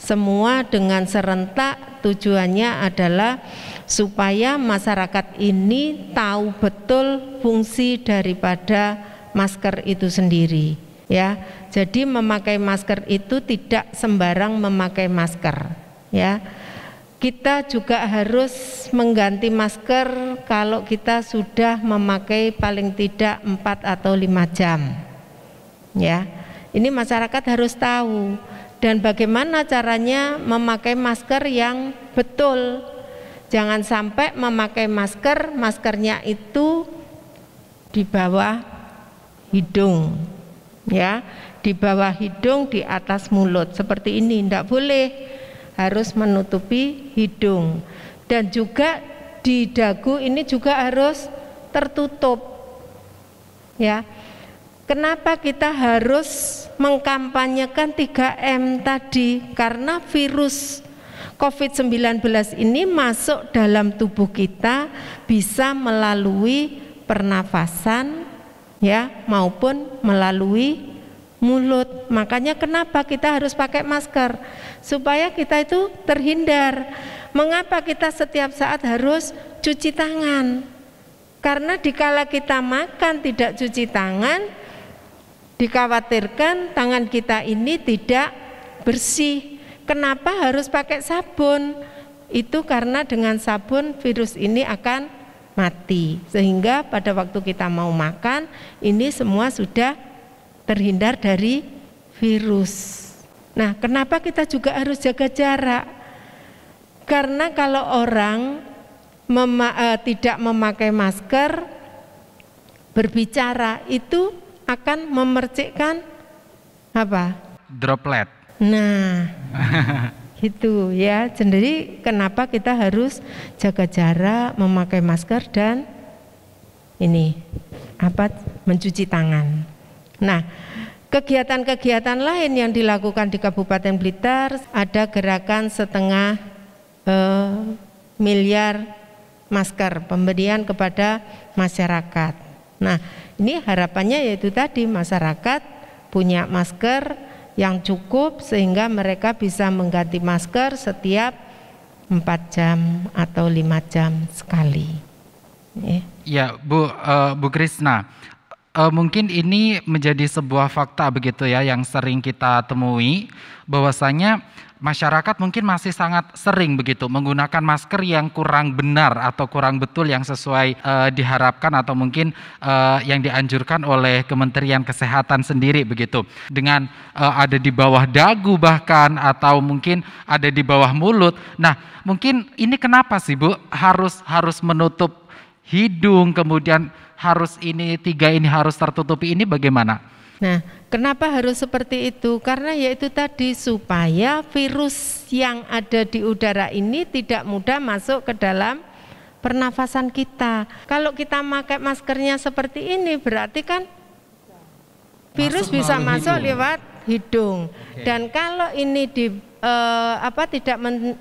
Semua dengan serentak tujuannya adalah supaya masyarakat ini tahu betul fungsi daripada masker itu sendiri ya. Jadi memakai masker itu tidak sembarang memakai masker, ya. Kita juga harus mengganti masker kalau kita sudah memakai paling tidak 4 atau 5 jam. Ya. Ini masyarakat harus tahu dan bagaimana caranya memakai masker yang betul. Jangan sampai memakai masker, maskernya itu di bawah hidung ya di bawah hidung di atas mulut seperti ini tidak boleh harus menutupi hidung dan juga di dagu ini juga harus tertutup ya kenapa kita harus mengkampanyekan 3M tadi karena virus COVID-19 ini masuk dalam tubuh kita bisa melalui pernafasan, ya maupun melalui mulut. Makanya kenapa kita harus pakai masker supaya kita itu terhindar. Mengapa kita setiap saat harus cuci tangan? Karena dikala kita makan tidak cuci tangan, dikhawatirkan tangan kita ini tidak bersih. Kenapa harus pakai sabun? Itu karena dengan sabun virus ini akan mati. Sehingga pada waktu kita mau makan, ini semua sudah terhindar dari virus. Nah, kenapa kita juga harus jaga jarak? Karena kalau orang mema e, tidak memakai masker, berbicara itu akan memercikkan apa? Droplet. Nah, gitu ya. Jadi kenapa kita harus jaga jarak, memakai masker dan ini apa mencuci tangan. Nah, kegiatan-kegiatan lain yang dilakukan di Kabupaten Blitar ada gerakan setengah eh, miliar masker pemberian kepada masyarakat. Nah, ini harapannya yaitu tadi masyarakat punya masker yang cukup sehingga mereka bisa mengganti masker setiap 4 jam atau 5 jam sekali. Ya, ya Bu uh, Bu Krisna, uh, mungkin ini menjadi sebuah fakta begitu ya yang sering kita temui bahwasanya masyarakat mungkin masih sangat sering begitu menggunakan masker yang kurang benar atau kurang betul yang sesuai uh, diharapkan atau mungkin uh, yang dianjurkan oleh Kementerian Kesehatan sendiri begitu. Dengan uh, ada di bawah dagu bahkan atau mungkin ada di bawah mulut. Nah, mungkin ini kenapa sih Bu harus harus menutup hidung kemudian harus ini tiga ini harus tertutupi ini bagaimana? Nah, Kenapa harus seperti itu? Karena yaitu tadi supaya virus yang ada di udara ini tidak mudah masuk ke dalam pernafasan kita. Kalau kita pakai maskernya seperti ini berarti kan virus masuk bisa masuk hidung. lewat hidung. Okay. Dan kalau ini di eh, apa tidak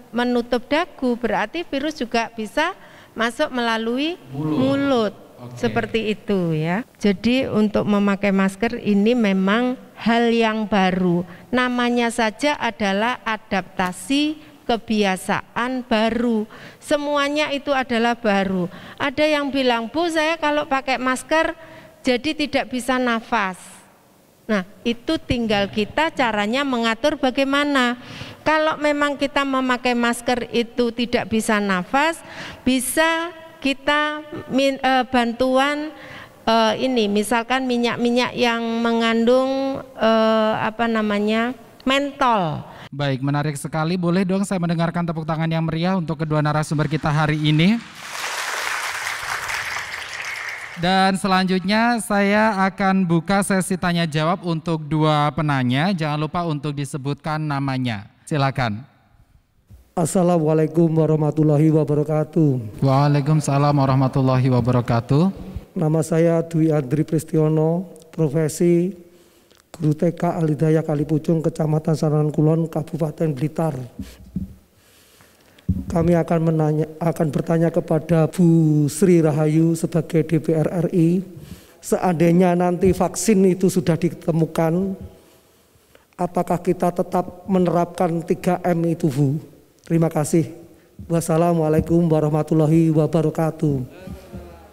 menutup dagu berarti virus juga bisa masuk melalui mulut. mulut. Okay. Seperti itu ya. Jadi untuk memakai masker ini memang hal yang baru. Namanya saja adalah adaptasi kebiasaan baru. Semuanya itu adalah baru. Ada yang bilang, "Bu, saya kalau pakai masker jadi tidak bisa nafas." Nah, itu tinggal ya. kita caranya mengatur bagaimana. Kalau memang kita memakai masker itu tidak bisa nafas, bisa kita min, e, bantuan e, ini misalkan minyak-minyak yang mengandung e, apa namanya mentol. Baik, menarik sekali. Boleh dong saya mendengarkan tepuk tangan yang meriah untuk kedua narasumber kita hari ini. Dan selanjutnya saya akan buka sesi tanya jawab untuk dua penanya. Jangan lupa untuk disebutkan namanya. Silakan. Assalamualaikum warahmatullahi wabarakatuh. Waalaikumsalam warahmatullahi wabarakatuh. Nama saya Dwi Andri Pristiono, profesi guru TK Alidaya Kalipucung, Kecamatan Sarangan Kulon, Kabupaten Blitar. Kami akan menanya, akan bertanya kepada Bu Sri Rahayu sebagai DPR RI, seandainya nanti vaksin itu sudah ditemukan, apakah kita tetap menerapkan 3M itu Bu? Terima kasih. Wassalamualaikum warahmatullahi wabarakatuh.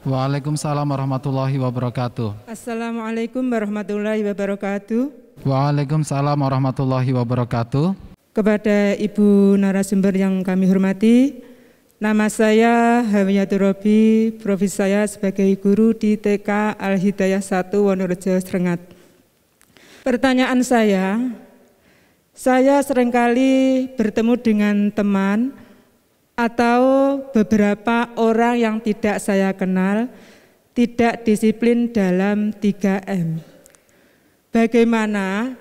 Waalaikumsalam warahmatullahi wabarakatuh. Assalamualaikum warahmatullahi wabarakatuh. Waalaikumsalam warahmatullahi wabarakatuh. Kepada Ibu narasumber yang kami hormati, nama saya Hawiyatul Robi, profesi saya sebagai guru di TK Al Hidayah 1 Wonorejo Srengat. Pertanyaan saya, saya seringkali bertemu dengan teman atau beberapa orang yang tidak saya kenal tidak disiplin dalam 3M. Bagaimana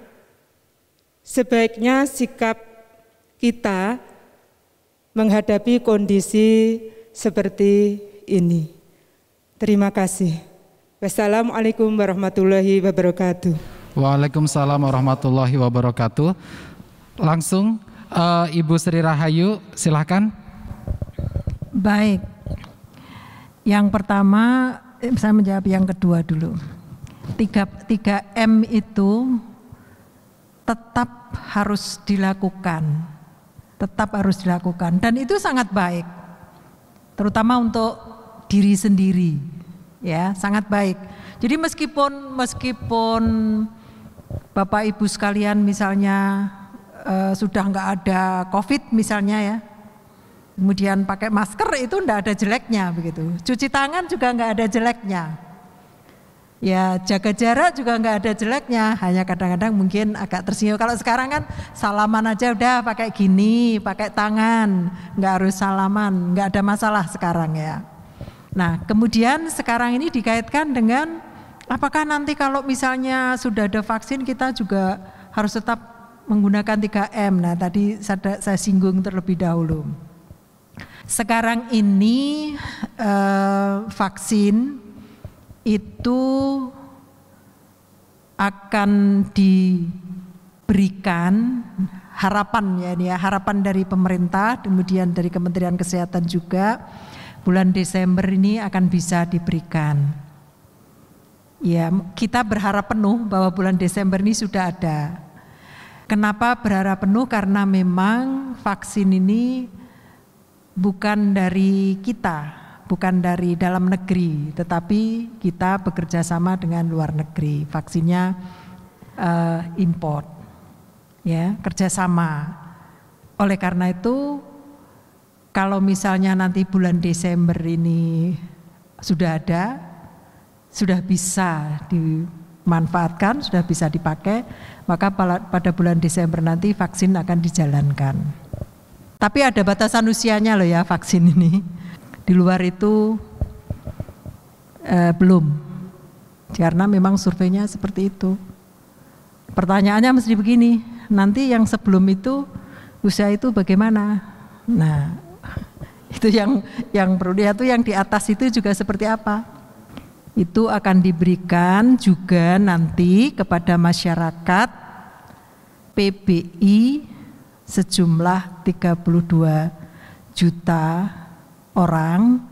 sebaiknya sikap kita menghadapi kondisi seperti ini? Terima kasih. Wassalamualaikum warahmatullahi wabarakatuh. Waalaikumsalam warahmatullahi wabarakatuh. Langsung uh, Ibu Sri Rahayu, silahkan. Baik. Yang pertama, eh, saya menjawab yang kedua dulu. Tiga, tiga M itu tetap harus dilakukan. Tetap harus dilakukan. Dan itu sangat baik. Terutama untuk diri sendiri. Ya, sangat baik. Jadi meskipun meskipun Bapak Ibu sekalian misalnya eh, sudah nggak ada COVID misalnya ya, kemudian pakai masker itu nggak ada jeleknya begitu. Cuci tangan juga nggak ada jeleknya. Ya jaga jarak juga nggak ada jeleknya, hanya kadang-kadang mungkin agak tersinggung. Kalau sekarang kan salaman aja udah pakai gini, pakai tangan, nggak harus salaman, nggak ada masalah sekarang ya. Nah kemudian sekarang ini dikaitkan dengan Apakah nanti kalau misalnya sudah ada vaksin kita juga harus tetap menggunakan 3M? Nah, tadi saya, singgung terlebih dahulu. Sekarang ini eh, vaksin itu akan diberikan harapan ya ini ya, harapan dari pemerintah, kemudian dari Kementerian Kesehatan juga bulan Desember ini akan bisa diberikan. Ya, kita berharap penuh bahwa bulan Desember ini sudah ada. Kenapa berharap penuh? Karena memang vaksin ini bukan dari kita, bukan dari dalam negeri, tetapi kita bekerja sama dengan luar negeri. Vaksinnya uh, import, ya kerjasama. Oleh karena itu, kalau misalnya nanti bulan Desember ini sudah ada, sudah bisa dimanfaatkan, sudah bisa dipakai, maka pada bulan Desember nanti vaksin akan dijalankan. Tapi ada batasan usianya loh ya vaksin ini. Di luar itu eh, belum, karena memang surveinya seperti itu. Pertanyaannya mesti begini, nanti yang sebelum itu usia itu bagaimana? Nah, itu yang yang perlu dia tuh yang di atas itu juga seperti apa? itu akan diberikan juga nanti kepada masyarakat PBI sejumlah 32 juta orang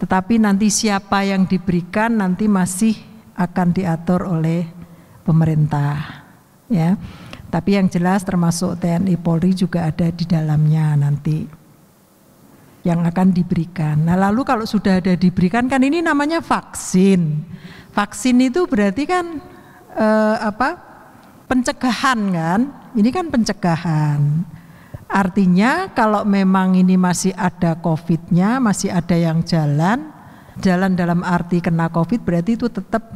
tetapi nanti siapa yang diberikan nanti masih akan diatur oleh pemerintah ya tapi yang jelas termasuk TNI Polri juga ada di dalamnya nanti yang akan diberikan. Nah, lalu kalau sudah ada diberikan kan ini namanya vaksin. Vaksin itu berarti kan eh, apa? pencegahan kan? Ini kan pencegahan. Artinya kalau memang ini masih ada COVID-nya, masih ada yang jalan, jalan dalam arti kena COVID berarti itu tetap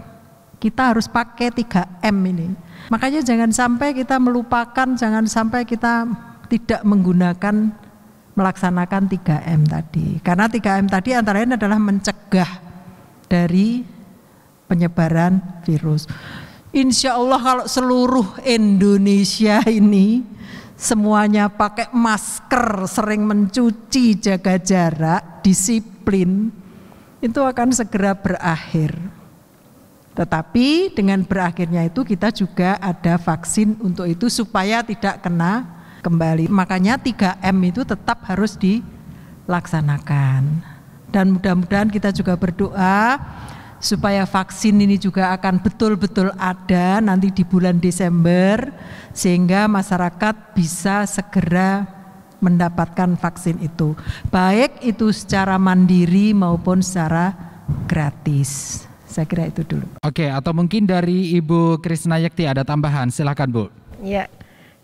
kita harus pakai 3M ini. Makanya jangan sampai kita melupakan, jangan sampai kita tidak menggunakan melaksanakan 3M tadi. Karena 3M tadi antara lain adalah mencegah dari penyebaran virus. Insya Allah kalau seluruh Indonesia ini semuanya pakai masker, sering mencuci, jaga jarak, disiplin, itu akan segera berakhir. Tetapi dengan berakhirnya itu kita juga ada vaksin untuk itu supaya tidak kena kembali. Makanya 3M itu tetap harus dilaksanakan. Dan mudah-mudahan kita juga berdoa supaya vaksin ini juga akan betul-betul ada nanti di bulan Desember sehingga masyarakat bisa segera mendapatkan vaksin itu baik itu secara mandiri maupun secara gratis saya kira itu dulu oke atau mungkin dari Ibu Krisna Yakti ada tambahan silahkan Bu ya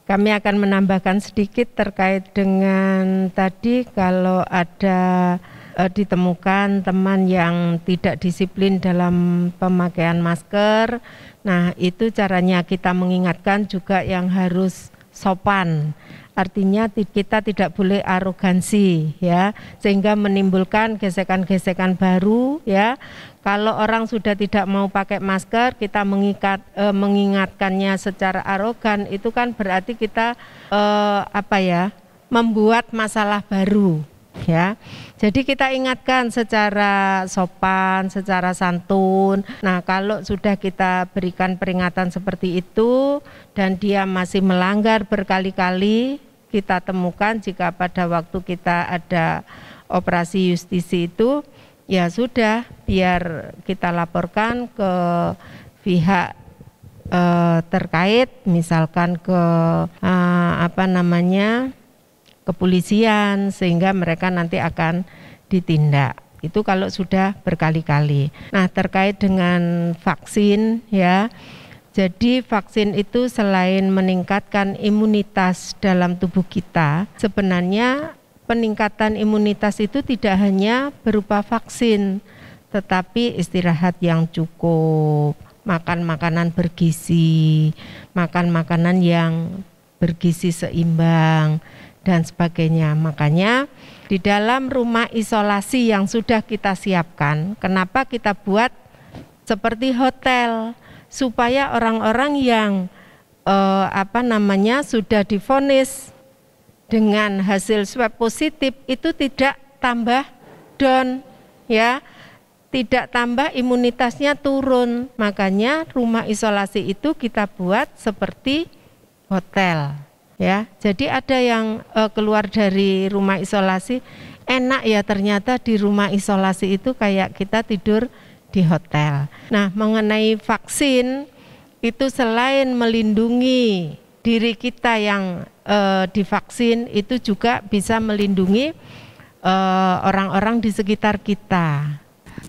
kami akan menambahkan sedikit terkait dengan tadi kalau ada uh, ditemukan teman yang tidak disiplin dalam pemakaian masker. Nah, itu caranya kita mengingatkan juga yang harus sopan. Artinya kita tidak boleh arogansi ya, sehingga menimbulkan gesekan-gesekan baru ya. Kalau orang sudah tidak mau pakai masker, kita mengikat, e, mengingatkannya secara arogan, itu kan berarti kita e, apa ya, membuat masalah baru, ya. Jadi kita ingatkan secara sopan, secara santun. Nah, kalau sudah kita berikan peringatan seperti itu dan dia masih melanggar berkali-kali, kita temukan jika pada waktu kita ada operasi justisi itu ya sudah biar kita laporkan ke pihak eh, terkait misalkan ke eh, apa namanya kepolisian sehingga mereka nanti akan ditindak itu kalau sudah berkali-kali. Nah, terkait dengan vaksin ya. Jadi vaksin itu selain meningkatkan imunitas dalam tubuh kita, sebenarnya peningkatan imunitas itu tidak hanya berupa vaksin, tetapi istirahat yang cukup, makan makanan bergizi, makan makanan yang bergizi seimbang dan sebagainya. Makanya di dalam rumah isolasi yang sudah kita siapkan, kenapa kita buat seperti hotel supaya orang-orang yang eh, apa namanya sudah difonis dengan hasil swab positif itu tidak tambah down ya tidak tambah imunitasnya turun makanya rumah isolasi itu kita buat seperti hotel ya jadi ada yang uh, keluar dari rumah isolasi enak ya ternyata di rumah isolasi itu kayak kita tidur di hotel nah mengenai vaksin itu selain melindungi diri kita yang uh, divaksin itu juga bisa melindungi eh, orang-orang uh, orang -orang di sekitar kita.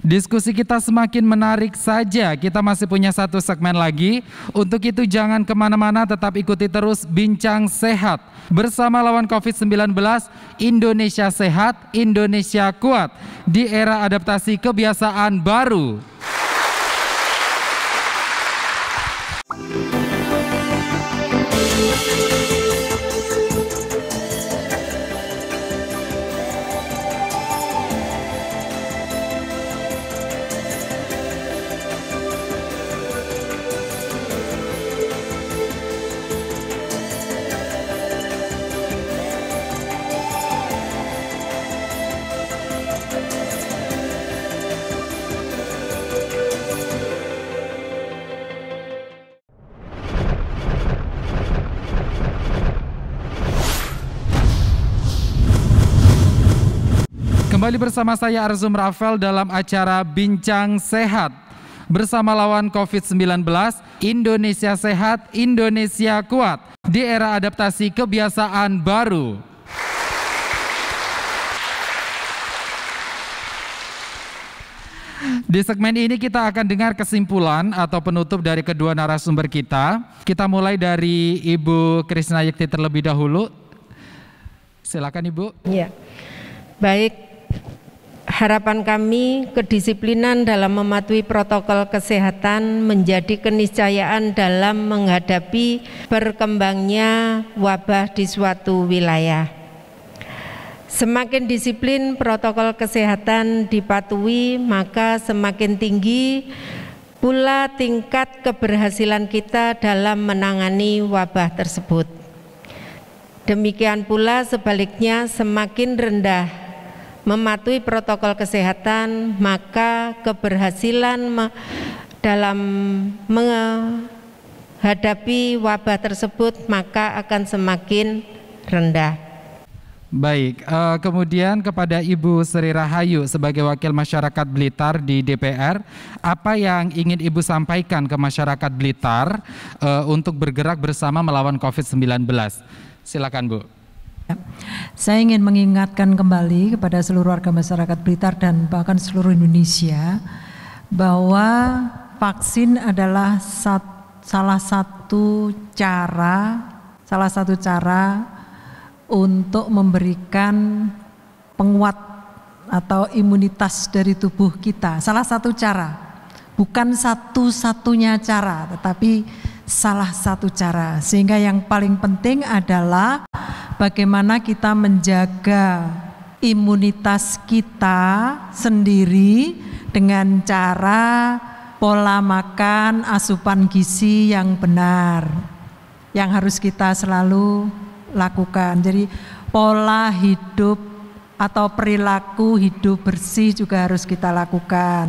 Diskusi kita semakin menarik saja. Kita masih punya satu segmen lagi. Untuk itu jangan kemana-mana, tetap ikuti terus Bincang Sehat. Bersama lawan COVID-19, Indonesia Sehat, Indonesia Kuat. Di era adaptasi kebiasaan baru. Kembali bersama saya Arzum Rafael dalam acara Bincang Sehat. Bersama lawan COVID-19, Indonesia Sehat, Indonesia Kuat di era adaptasi kebiasaan baru. Di segmen ini kita akan dengar kesimpulan atau penutup dari kedua narasumber kita. Kita mulai dari Ibu Krisna Yekti terlebih dahulu. Silakan Ibu. Iya. Baik, Harapan kami, kedisiplinan dalam mematuhi protokol kesehatan menjadi keniscayaan dalam menghadapi berkembangnya wabah di suatu wilayah. Semakin disiplin protokol kesehatan dipatuhi, maka semakin tinggi pula tingkat keberhasilan kita dalam menangani wabah tersebut. Demikian pula sebaliknya, semakin rendah mematuhi protokol kesehatan, maka keberhasilan dalam menghadapi wabah tersebut maka akan semakin rendah. Baik, uh, kemudian kepada Ibu Sri Rahayu sebagai wakil masyarakat Blitar di DPR, apa yang ingin Ibu sampaikan ke masyarakat Blitar uh, untuk bergerak bersama melawan COVID-19? Silakan Bu. Ya. Saya ingin mengingatkan kembali kepada seluruh warga masyarakat Blitar dan bahkan seluruh Indonesia bahwa vaksin adalah sat, salah satu cara salah satu cara untuk memberikan penguat atau imunitas dari tubuh kita. Salah satu cara, bukan satu-satunya cara, tetapi salah satu cara. Sehingga yang paling penting adalah bagaimana kita menjaga imunitas kita sendiri dengan cara pola makan, asupan gizi yang benar yang harus kita selalu lakukan. Jadi pola hidup atau perilaku hidup bersih juga harus kita lakukan.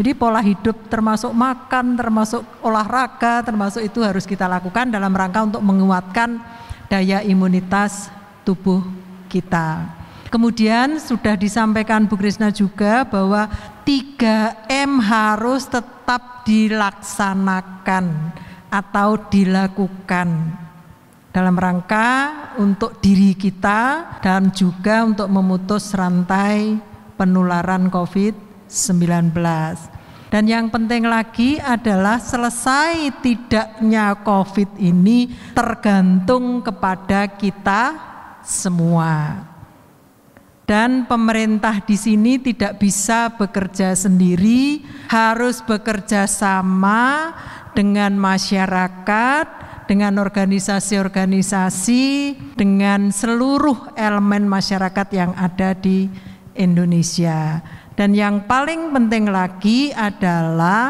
Jadi pola hidup termasuk makan, termasuk olahraga, termasuk itu harus kita lakukan dalam rangka untuk menguatkan daya imunitas tubuh kita. Kemudian sudah disampaikan Bu Krisna juga bahwa 3M harus tetap dilaksanakan atau dilakukan dalam rangka untuk diri kita dan juga untuk memutus rantai penularan COVID-19. Dan yang penting lagi adalah selesai tidaknya COVID ini tergantung kepada kita semua. Dan pemerintah di sini tidak bisa bekerja sendiri, harus bekerja sama dengan masyarakat, dengan organisasi-organisasi, dengan seluruh elemen masyarakat yang ada di Indonesia. Dan yang paling penting lagi adalah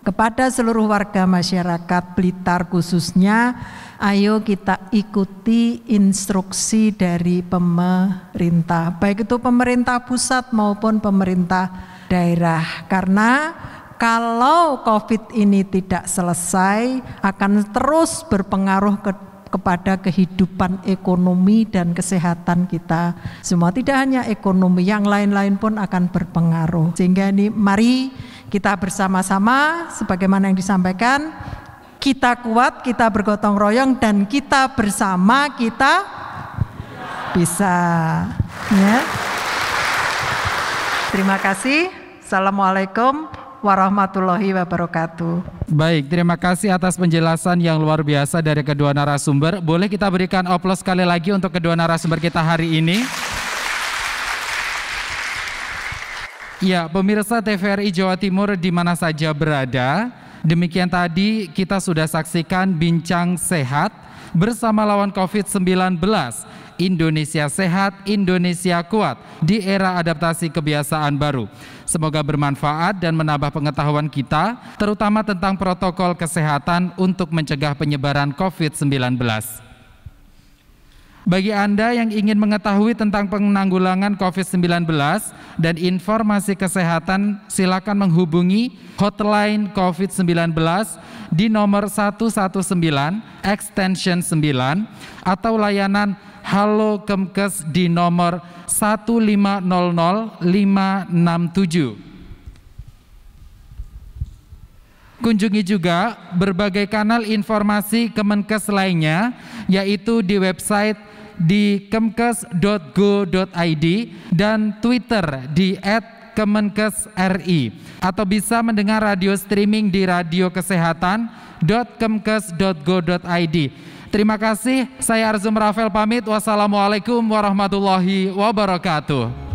kepada seluruh warga masyarakat Blitar khususnya, ayo kita ikuti instruksi dari pemerintah, baik itu pemerintah pusat maupun pemerintah daerah. Karena kalau COVID ini tidak selesai, akan terus berpengaruh ke kepada kehidupan ekonomi dan kesehatan kita semua. Tidak hanya ekonomi, yang lain-lain pun akan berpengaruh. Sehingga ini mari kita bersama-sama sebagaimana yang disampaikan kita kuat, kita bergotong royong dan kita bersama kita bisa. Ya. Terima kasih. Assalamualaikum warahmatullahi wabarakatuh. Baik, terima kasih atas penjelasan yang luar biasa dari kedua narasumber. Boleh kita berikan oplos sekali lagi untuk kedua narasumber kita hari ini. Ya, pemirsa TVRI Jawa Timur di mana saja berada, demikian tadi kita sudah saksikan bincang sehat bersama lawan COVID-19 Indonesia sehat, Indonesia kuat di era adaptasi kebiasaan baru. Semoga bermanfaat dan menambah pengetahuan kita, terutama tentang protokol kesehatan untuk mencegah penyebaran COVID-19. Bagi Anda yang ingin mengetahui tentang penanggulangan COVID-19 dan informasi kesehatan, silakan menghubungi hotline COVID-19 di nomor 119 extension 9 atau layanan Halo Kemkes di nomor 1500567. Kunjungi juga berbagai kanal informasi Kemenkes lainnya yaitu di website di kemkes.go.id dan Twitter di @kemenkes.ri atau bisa mendengar radio streaming di radio kesehatan .kemkes.go.id. Terima kasih, saya Arzum Rafael pamit. Wassalamualaikum warahmatullahi wabarakatuh.